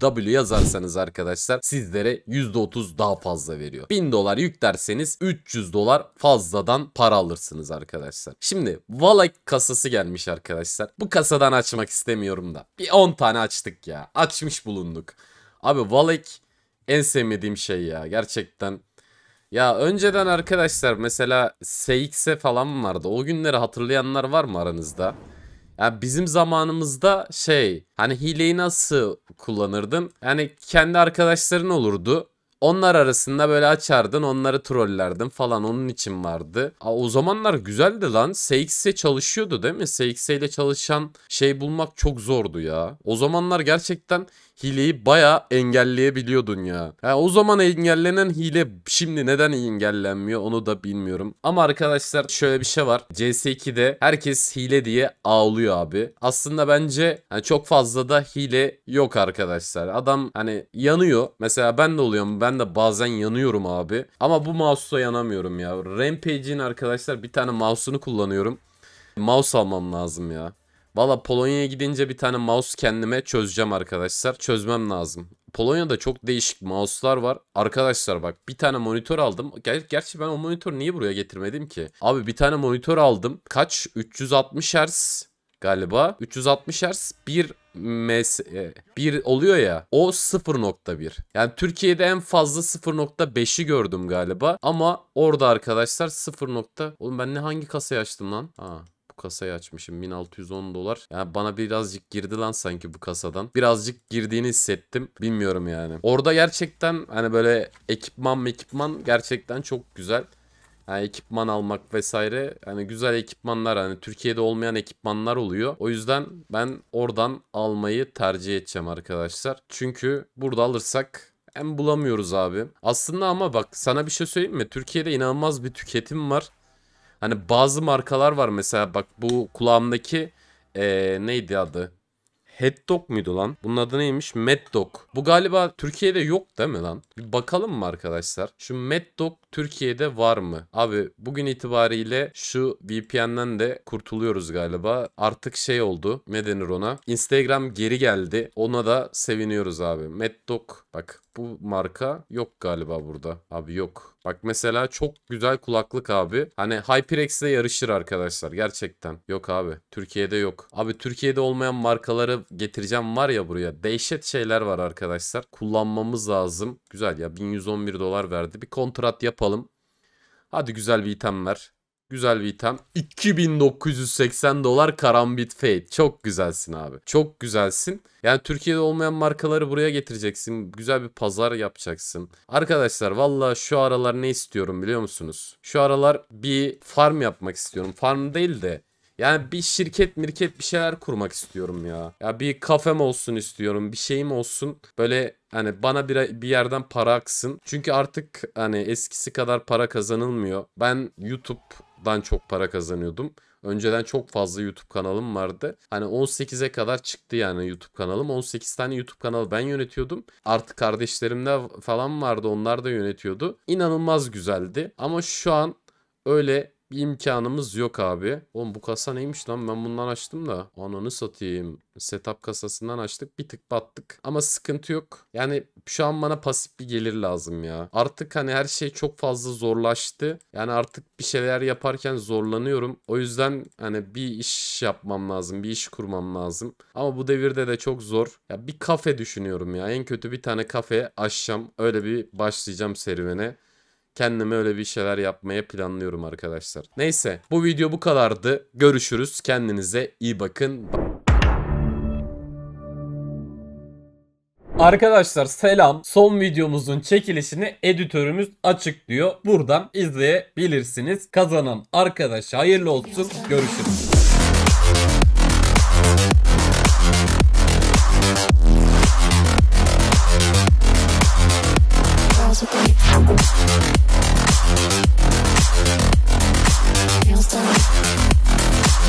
W yazarsanız arkadaşlar sizlere %30 daha fazla veriyor. 1000 dolar yüklerseniz 300 dolar fazladan para alırsınız arkadaşlar. Şimdi Valak kasası gelmiş arkadaşlar. Bu kasadan açmak istemiyorum da. Bir 10 tane açtık ya. Açmış bulunduk. Abi Valak en sevmediğim şey ya. Gerçekten ya önceden arkadaşlar mesela SX'e falan vardı. O günleri hatırlayanlar var mı aranızda? Yani bizim zamanımızda şey hani hileyi nasıl kullanırdın? Yani kendi arkadaşların olurdu. Onlar arasında böyle açardın onları trollerdin falan onun için vardı. Aa, o zamanlar güzeldi lan. SX'e çalışıyordu değil mi? SX ile çalışan şey bulmak çok zordu ya. O zamanlar gerçekten hileyi baya engelleyebiliyordun ya. Ha, o zaman engellenen hile şimdi neden engellenmiyor onu da bilmiyorum. Ama arkadaşlar şöyle bir şey var. CS2'de herkes hile diye ağlıyor abi. Aslında bence hani çok fazla da hile yok arkadaşlar. Adam hani yanıyor. Mesela ben de oluyorum. Ben de bazen yanıyorum abi. Ama bu mouse'la yanamıyorum ya. Rampage'in arkadaşlar bir tane mouse'unu kullanıyorum. Mouse almam lazım ya. Valla Polonya'ya gidince bir tane mouse kendime çözeceğim arkadaşlar. Çözmem lazım. Polonya'da çok değişik mouse'lar var. Arkadaşlar bak bir tane monitör aldım. Ger gerçi ben o monitörü niye buraya getirmedim ki? Abi bir tane monitör aldım. Kaç? 360 Hz galiba. 360 Hz 1 MS 1 oluyor ya o 0.1. Yani Türkiye'de en fazla 0.5'i gördüm galiba ama orada arkadaşlar 0. Oğlum ben ne hangi kasayı açtım lan? Ha kasayı açmışım. 1610 dolar. Yani bana birazcık girdi lan sanki bu kasadan. Birazcık girdiğini hissettim. Bilmiyorum yani. Orada gerçekten hani böyle ekipman ekipman gerçekten çok güzel. Yani ekipman almak vesaire hani güzel ekipmanlar hani Türkiye'de olmayan ekipmanlar oluyor. O yüzden ben oradan almayı tercih edeceğim arkadaşlar. Çünkü burada alırsak hem bulamıyoruz abi. Aslında ama bak sana bir şey söyleyeyim mi? Türkiye'de inanılmaz bir tüketim var. Hani bazı markalar var mesela bak bu kulağımdaki ee, neydi adı? Head Dog muydu lan? Bunun adı neymiş? Mad Bu galiba Türkiye'de yok değil mi lan? Bir bakalım mı arkadaşlar? Şu Mad Türkiye'de var mı? Abi bugün itibariyle şu VPN'den de kurtuluyoruz galiba. Artık şey oldu. Ne denir ona? Instagram geri geldi. Ona da seviniyoruz abi. Mad Bak bu marka yok galiba burada. Abi yok. Bak mesela çok güzel kulaklık abi. Hani HyperX ile yarışır arkadaşlar gerçekten. Yok abi. Türkiye'de yok. Abi Türkiye'de olmayan markaları getireceğim var ya buraya. Dehşet şeyler var arkadaşlar. Kullanmamız lazım. Güzel ya 1111 dolar verdi. Bir kontrat yapalım. Hadi güzel bir item ver. Güzel bir item. 2980 dolar Karambit Fade. Çok güzelsin abi. Çok güzelsin. Yani Türkiye'de olmayan markaları buraya getireceksin. Güzel bir pazar yapacaksın. Arkadaşlar valla şu aralar ne istiyorum biliyor musunuz? Şu aralar bir farm yapmak istiyorum. Farm değil de yani bir şirket mirket bir şeyler kurmak istiyorum ya. Ya bir kafem olsun istiyorum. Bir şeyim olsun. Böyle hani bana bir, bir yerden para aksın. Çünkü artık hani eskisi kadar para kazanılmıyor. Ben YouTube dan çok para kazanıyordum. Önceden çok fazla YouTube kanalım vardı. Hani 18'e kadar çıktı yani YouTube kanalım. 18 tane YouTube kanalı ben yönetiyordum. Artık kardeşlerim de falan vardı onlar da yönetiyordu. İnanılmaz güzeldi. Ama şu an öyle bir imkanımız yok abi. Oğlum bu kasa neymiş lan ben bundan açtım da. Ananı satayım. Setup kasasından açtık bir tık battık. Ama sıkıntı yok. Yani şu an bana pasif bir gelir lazım ya. Artık hani her şey çok fazla zorlaştı. Yani artık bir şeyler yaparken zorlanıyorum. O yüzden hani bir iş yapmam lazım. Bir iş kurmam lazım. Ama bu devirde de çok zor. Ya bir kafe düşünüyorum ya. En kötü bir tane kafe açacağım. Öyle bir başlayacağım serüvene. Kendime öyle bir şeyler yapmaya planlıyorum arkadaşlar. Neyse bu video bu kadardı. Görüşürüz. Kendinize iyi bakın. Arkadaşlar selam. Son videomuzun çekilişini editörümüz açıklıyor. Buradan izleyebilirsiniz. Kazanan arkadaş hayırlı olsun. Görüşürüz.